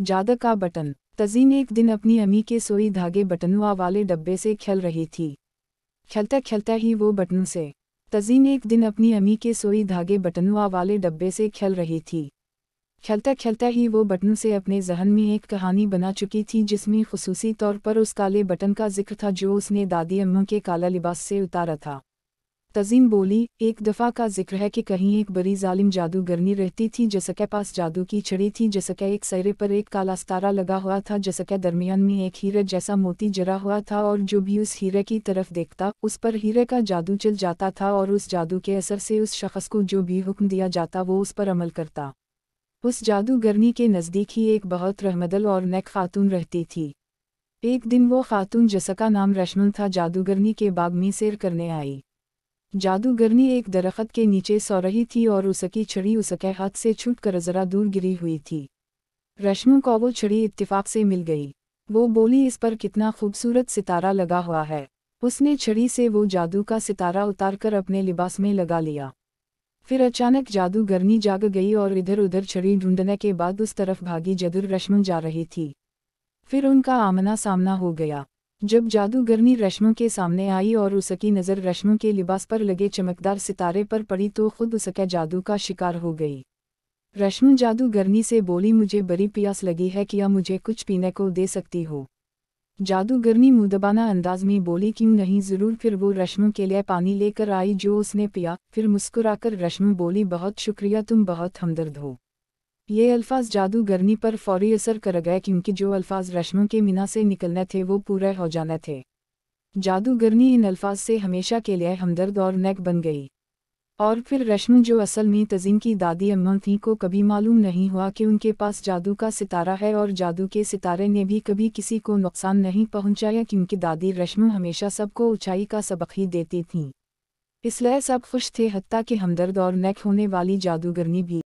जादा का बटन तजीन एक दिन अपनी अमी के सोई धागे बटनवा वाले डब्बे से खेल रही थी खेलता खेलता ही वो बटन से तजीन एक दिन अपनी अमी के सोई धागे बटनवा वाले डब्बे से खेल रही थी खेलता खेलता ही वो बटन से अपने जहन में एक कहानी बना चुकी थी जिसमें खसूसी तौर पर उस काले बटन का जिक्र था जो उसने दादी अम्मा के काला लिबास से उतारा था तजीम बोली एक दफ़ा का जिक्र है कि कहीं एक बड़ी जालिम जादूगरनी रहती थी जसके पास जादू की छड़ी थी जसके एक सिरे पर एक काला सतारा लगा हुआ था जसके दरमियान में एक हीरे जैसा मोती जरा हुआ था और जो भी उस हीरे की तरफ देखता उस पर हीरे का जादू चल जाता था और उस जादू के असर से उस शख्स को जो भी हुक्म दिया जाता वो उस पर अमल करता उस जादूगरनी के नज़दीक ही एक बहुत रहमदल और नेक खातून रहती थी एक दिन वो खातून जसका नाम रश्मन था जादूगरनी के बाग में सैर करने आई जादूगरनी एक दरख्त के नीचे सो रही थी और उसकी छड़ी उसके हाथ से छूट कर जरा दूर गिरी हुई थी रश्मि को वो छड़ी इत्तेफाक से मिल गई वो बोली इस पर कितना खूबसूरत सितारा लगा हुआ है उसने छड़ी से वो जादू का सितारा उतारकर अपने लिबास में लगा लिया फिर अचानक जादूगरनी जाग गई और इधर उधर छड़ी ढूंढने के बाद उस तरफ भागी जदुर रश्म जा रही थी फिर उनका आमना सामना हो गया जब जादूगरनी रश्मों के सामने आई और उसकी नज़र रश्मों के लिबास पर लगे चमकदार सितारे पर पड़ी तो खुद उसका जादू का शिकार हो गई रश्म जादूगरनी से बोली मुझे बड़ी प्यास लगी है क्या मुझे कुछ पीने को दे सकती हो जादूगरनी मुदबाना अंदाज में बोली क्यों नहीं ज़रूर फिर वो रश्मों के लिए पानी लेकर आई जो उसने पिया फिर मुस्कुराकर रश्म बोली बहुत शुक्रिया तुम बहुत हमदर्द हो ये अल्फाज जादूगरनी पर फौरी असर कर गए क्योंकि जो अल्फाज रश्मों के मिना से निकलने थे वो पूरे हो जाने थे जादूगरनी इन अल्फाज से हमेशा के लिए हमदर्द और नेक बन गई और फिर रश्म जो असल में तज़ीम की दादी अम्मा थी को कभी मालूम नहीं हुआ कि उनके पास जादू का सितारा है और जादू के सितारे ने भी कभी किसी को नुकसान नहीं पहुंचाया क्योंकि दादी रश्म हमेशा सबको ऊंचाई का सबक ही देती थीं इसलिए सब खुश थे हती कि हमदर्द और नेक होने वाली जादूगरनी भी